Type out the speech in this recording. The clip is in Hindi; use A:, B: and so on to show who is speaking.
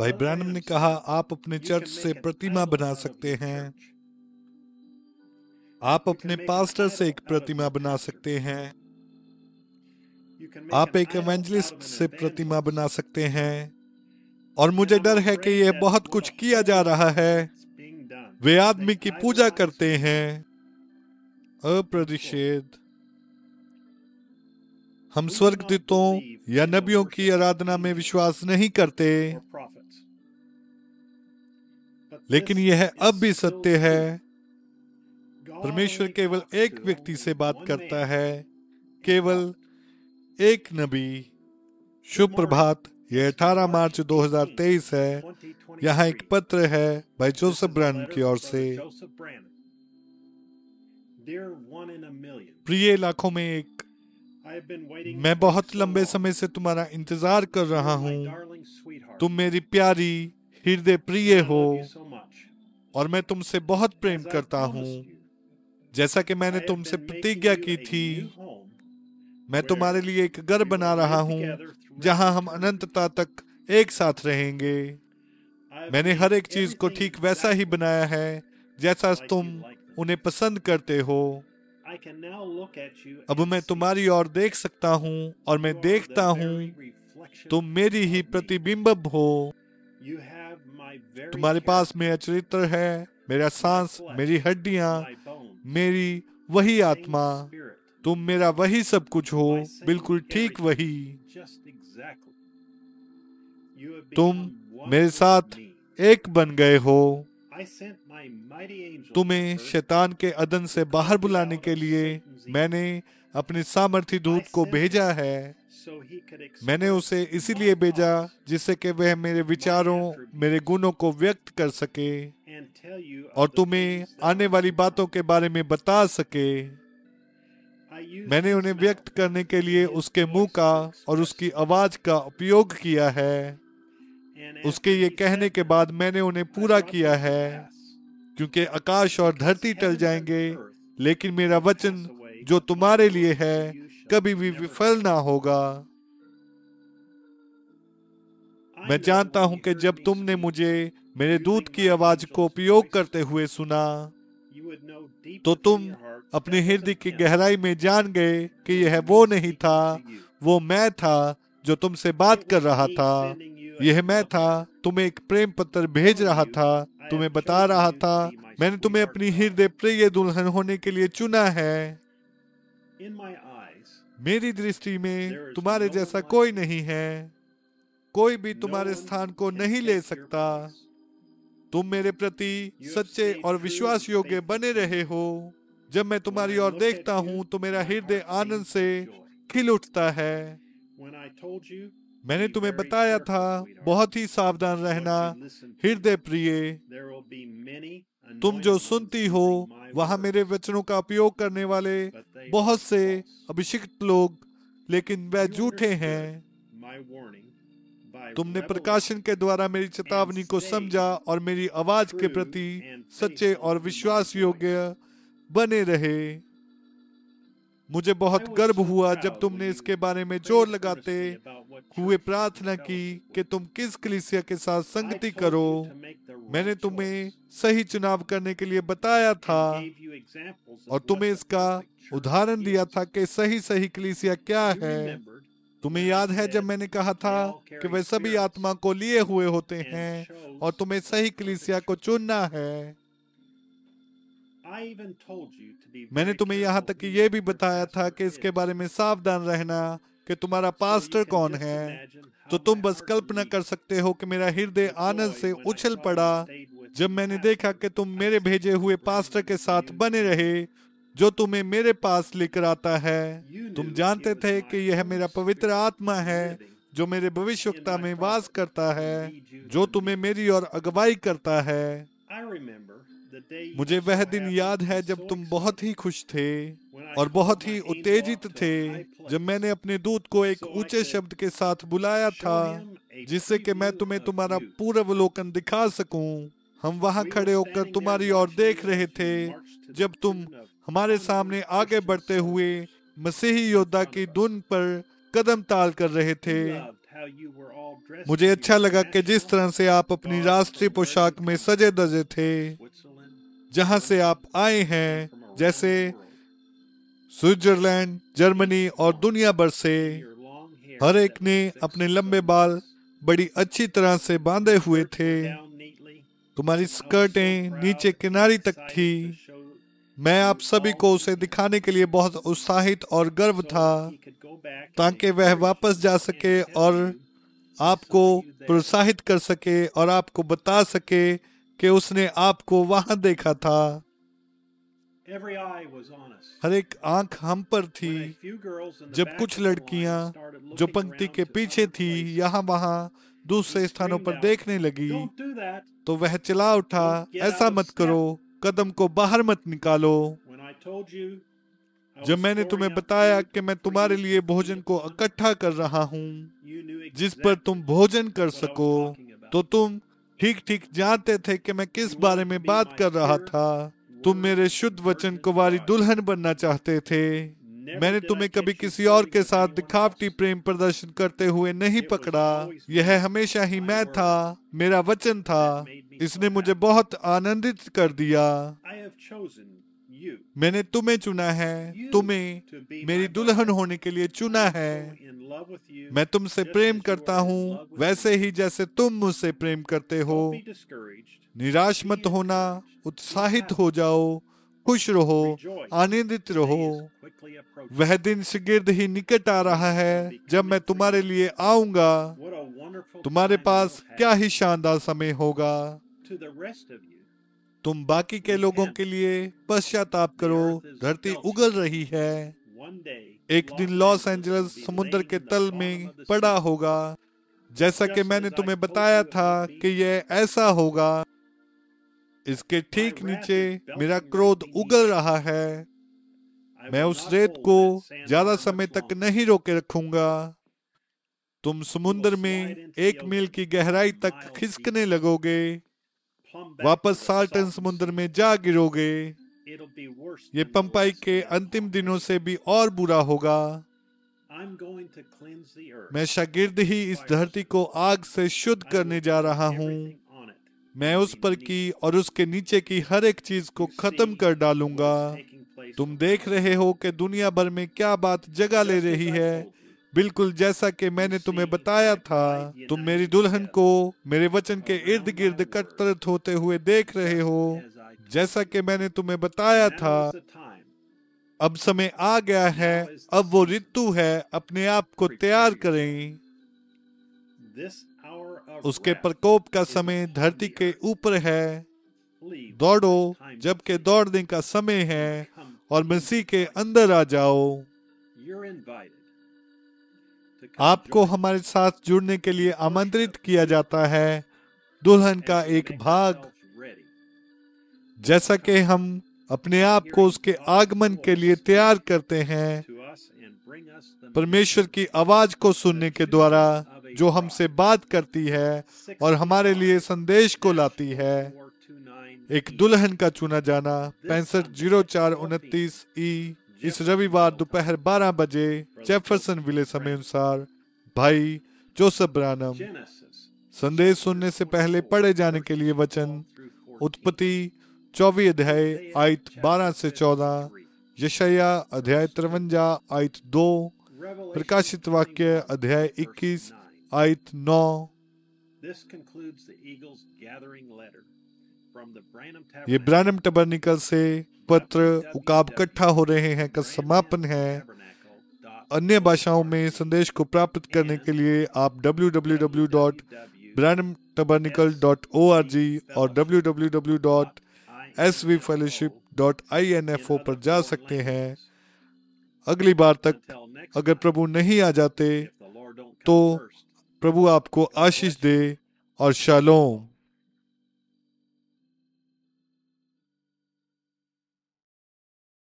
A: भाई ब्रैनम ने कहा आप अपने चर्च से प्रतिमा बना सकते हैं आप अपने पास्टर से एक प्रतिमा बना सकते हैं आप एक एवेंजलिस्ट से प्रतिमा बना सकते हैं और मुझे डर है कि यह बहुत कुछ किया जा रहा है वे आदमी की पूजा करते हैं अप्रतिषेध हम स्वर्गदूतों या नबियों की आराधना में विश्वास नहीं करते लेकिन यह अब भी सत्य है परमेश्वर केवल एक व्यक्ति से बात करता है केवल एक नबी शुभ प्रभात यह अठारह मार्च 2023 है यहाँ एक पत्र है भाई जोसेफ ब्रैंड की ओर से प्रिय लाखों में एक मैं बहुत लंबे समय से तुम्हारा इंतजार कर रहा हूँ तुम मेरी प्यारी हृदय प्रिय हो और मैं तुमसे बहुत प्रेम करता हूं जैसा कि मैंने तुमसे प्रतिज्ञा की थी मैं तुम्हारे लिए एक घर बना रहा हूं जहां हम अनंतता तक एक साथ रहेंगे मैंने हर एक चीज को ठीक वैसा ही बनाया है जैसा तुम उन्हें पसंद करते हो अब मैं तुम्हारी ओर देख सकता हूँ और मैं देखता हूँ तुम मेरी ही प्रतिबिंब हो तुम्हारे पास मेरा चरित्र है मेरा सांस मेरी हड्डियां मेरी वही आत्मा तुम मेरा वही सब कुछ हो बिल्कुल ठीक वही तुम मेरे साथ एक बन गए हो तुम्हें शैतान के अदन से बाहर बुलाने के लिए मैंने अपने सामर्थ्य दूत को भेजा है मैंने उसे इसीलिए भेजा जिससे कि वह मेरे विचारों मेरे गुणों को व्यक्त कर सके और तुम्हें आने वाली बातों के बारे में बता सके मैंने उन्हें व्यक्त करने के लिए उसके मुंह का और उसकी आवाज का उपयोग किया है उसके ये कहने के बाद मैंने उन्हें पूरा किया है क्योंकि आकाश और धरती टल जाएंगे लेकिन मेरा वचन जो तुम्हारे लिए है कभी भी विफल ना होगा मैं जानता हूं कि जब तुमने मुझे मेरे दूत की आवाज को उपयोग करते हुए सुना तो तुम अपने हृदय की गहराई में जान गए कि यह वो नहीं था वो मैं था जो तुमसे बात कर रहा था यह मैं था तुम्हें एक प्रेम पत्र भेज रहा था तुम्हें बता रहा था मैंने तुम्हें अपनी हृदय प्रिय दुल्हन होने के लिए चुना है मेरी दृष्टि में तुम्हारे जैसा कोई नहीं है कोई भी तुम्हारे स्थान को नहीं ले सकता तुम मेरे प्रति सच्चे और विश्वास योग्य बने रहे हो जब मैं तुम्हारी ओर देखता हूँ तो मेरा हृदय आनंद से खिल उठता है मैंने तुम्हें बताया था बहुत ही सावधान रहना हृदय प्रिय तुम जो सुनती हो वहां मेरे वचनों का उपयोग करने वाले बहुत से अभिषिक्त लोग लेकिन वह झूठे हैं तुमने प्रकाशन के द्वारा मेरी चेतावनी को समझा और मेरी आवाज के प्रति सच्चे और विश्वास योग्य बने रहे मुझे बहुत गर्व हुआ जब तुमने इसके बारे में जोर लगाते हुए प्रार्थना की कि तुम किस कलिसिया के साथ संगति करो मैंने तुम्हें सही चुनाव करने के लिए बताया था और तुम्हें इसका उदाहरण दिया था कि सही सही कलिसिया क्या है तुम्हें याद है जब मैंने कहा था कि वे सभी आत्मा को लिए हुए होते हैं और तुम्हें सही कलिसिया को चुनना है मैंने तुम्हें यहाँ तक ये भी बताया था कि इसके बारे में सावधान रहना कि तुम्हारा पास्टर कौन है तो तुम बस कल्पना कर सकते हो कि मेरा हृदय आनंद से उछल पड़ा जब मैंने देखा कि तुम मेरे भेजे हुए पास्टर के साथ बने रहे जो तुम्हें मेरे पास लेकर आता है तुम जानते थे कि यह मेरा पवित्र आत्मा है जो मेरे भविष्यता में वास करता है जो तुम्हें मेरी और अगवाई करता है मुझे वह दिन याद है जब तुम बहुत ही खुश थे और बहुत ही उत्तेजित थे जब मैंने अपने दूत को एक ऊंचे शब्द के साथ बुलाया था जिससे कि मैं तुम्हें तुम्हारा पूर्वलोकन दिखा सकूं हम वहां खड़े होकर तुम्हारी ओर देख रहे थे जब तुम हमारे सामने आगे बढ़ते हुए मसीही योद्धा की धुन पर कदम ताल कर रहे थे मुझे अच्छा लगा कि जिस तरह से आप अपनी राष्ट्रीय पोशाक में सजे दजे थे जहां से आप आए हैं जैसे स्विट्जरलैंड जर्मनी और दुनिया भर से हर एक ने अपने लंबे बाल बड़ी अच्छी तरह से बांधे हुए थे तुम्हारी स्कर्टें नीचे किनारी तक थी मैं आप सभी को उसे दिखाने के लिए बहुत उत्साहित और गर्व था ताकि वह वापस जा सके और आपको प्रोत्साहित कर सके और आपको बता सके कि उसने आपको वहां देखा था हर एक आंख हम पर थी जब कुछ लड़कियां जो पंक्ति के पीछे थी यहां वहां दूसरे स्थानों पर देखने लगी तो वह चला उठा ऐसा मत करो कदम को बाहर मत निकालो जब मैंने तुम्हें बताया कि मैं तुम्हारे लिए भोजन को इकट्ठा कर रहा हूँ जिस पर तुम भोजन कर सको तो तुम ठीक ठीक जानते थे कि मैं किस बारे में बात कर रहा था तुम मेरे शुद्ध वचन कुवारी दुल्हन बनना चाहते थे मैंने तुम्हें कभी किसी और के साथ दिखावटी प्रेम प्रदर्शन करते हुए नहीं पकड़ा यह हमेशा ही मैं था मेरा वचन था इसने मुझे बहुत आनंदित कर दिया मैंने तुम्हें चुना है तुम्हें मेरी दुल्हन होने के लिए चुना है मैं तुमसे प्रेम करता हूँ वैसे ही जैसे तुम मुझसे प्रेम करते हो निराश मत होना उत्साहित हो जाओ खुश रहो आनंदित रहो वह दिन शीघ्र ही निकट आ रहा है जब मैं तुम्हारे लिए आऊंगा तुम्हारे पास क्या ही शानदार समय होगा तुम बाकी के लोगों के लिए पश्चाताप करो धरती उगल रही है एक दिन लॉस एंजल्स समुद्र के तल में पड़ा होगा जैसा कि मैंने तुम्हें बताया था कि यह ऐसा होगा इसके ठीक नीचे मेरा क्रोध उगल रहा है मैं उस रेत को ज्यादा समय तक नहीं रोके रखूंगा तुम समुद्र में एक मील की गहराई तक खिसकने लगोगे वापस साल्टन समुद्र में जा गिरोगे ये पंपाई के अंतिम दिनों से भी और बुरा होगा मैं शागिर्द ही इस धरती को आग से शुद्ध करने जा रहा हूँ मैं उस पर की और उसके नीचे की हर एक चीज को खत्म कर डालूंगा तुम देख रहे हो कि दुनिया भर में क्या बात जगह ले रही है बिल्कुल जैसा कि मैंने तुम्हें बताया था तुम मेरी दुल्हन को मेरे वचन के इर्द गिर्द कटतरत होते हुए देख रहे हो जैसा कि मैंने तुम्हें बताया था अब समय आ गया है अब वो ऋतु है अपने आप को तैयार करें उसके प्रकोप का समय धरती के ऊपर है दौड़ो जबकि दौड़ने का समय है और मसीह के अंदर आ जाओ आपको हमारे साथ जुड़ने के लिए आमंत्रित किया जाता है दुल्हन का एक भाग जैसा कि हम अपने आप को उसके आगमन के लिए तैयार करते हैं परमेश्वर की आवाज को सुनने के द्वारा जो हमसे बात करती है और हमारे लिए संदेश को लाती है एक दुल्हन का चुना जाना पैंसठ जीरो चार उनतीस ई इस रविवार दोपहर बारह बजे जेफरसन विले समय अनुसार भाई जोसफ ब्रानम संदेश सुनने से पहले पढ़े जाने के लिए वचन उत्पत्ति चौबी अध्याय आयत 12 से 14 यशया अध्याय तिरवंजा आयत 2 प्रकाशित वाक्य अध्याय 21 आयत 9 ये ब्रैनम टबरनिकल से पत्र उकाब इकट्ठा हो रहे हैं का समापन है अन्य भाषाओं में संदेश को प्राप्त करने के लिए आप www.branhamtabernacle.org और www.branhamtabernacle.org S V fellowship dot I N F O पर जा सकते हैं अगली बार तक अगर प्रभु नहीं आ जाते तो प्रभु आपको आशीष दे और शालोम